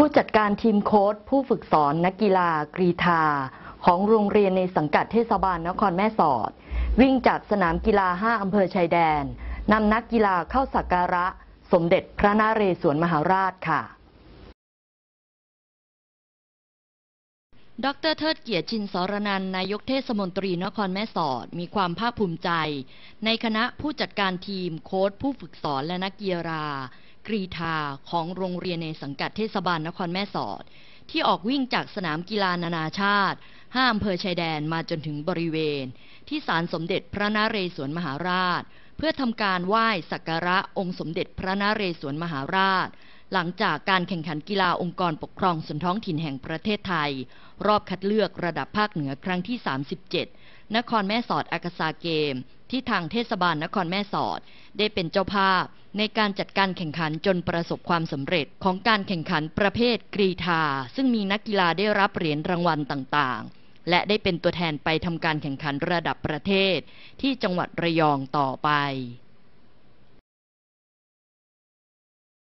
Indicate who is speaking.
Speaker 1: ผู้จัดการทีมโค้ชผู้ฝึกสอนนักกีฬากรีธาของโรงเรียนในสังกัดเทศบาลนครแม่สอด วิ่งจากสนามกีฬา5อำเภอชายแดนนำนักกีฬาเข้าสักการะ สมเด็จพระนเรศวรมหาราชค่ะ ดรเทิดเกียรติชินสรนันนายกเทศมนตรีนครแม่สอดมีความภาคภูมิใจ ในคณะผู้จัดการทีมโค้ชผู้ฝึกสอนและนักกีฬารีธาของโรงเรียนในสังกัดเทศบาลนครแม่สอด ที่ออกวิ่งจากสนามกีฬานานาชาติห้าอำเภอชายแดนมาจนถึงบริเวณ ที่ศาลสมเด็จพระนเรศวรมหาราช เพื่อทำการไหว้สักการะองค์สมเด็จพระนเรศวรมหาราช หลังจากการแข่งขันกีฬาองค์กรปกครองส่วนท้องถิ่นแห่งประเทศไทย รอบคัดเลือกระดับภาคเหนือครั้งที่ 37 นครแม่สอดอากาซาเกมที่ทางเทศบาลนครแม่สอดได้เป็นเจ้าภาพในการจัดการแข่งขันจนประสบความสำเร็จของการแข่งขันประเภทกรีธาซึ่งมีนักกีฬาได้รับเหรียญรางวัลต่างๆ และได้เป็นตัวแทนไปทำการแข่งขันระดับประเทศที่จังหวัดระยองต่อไป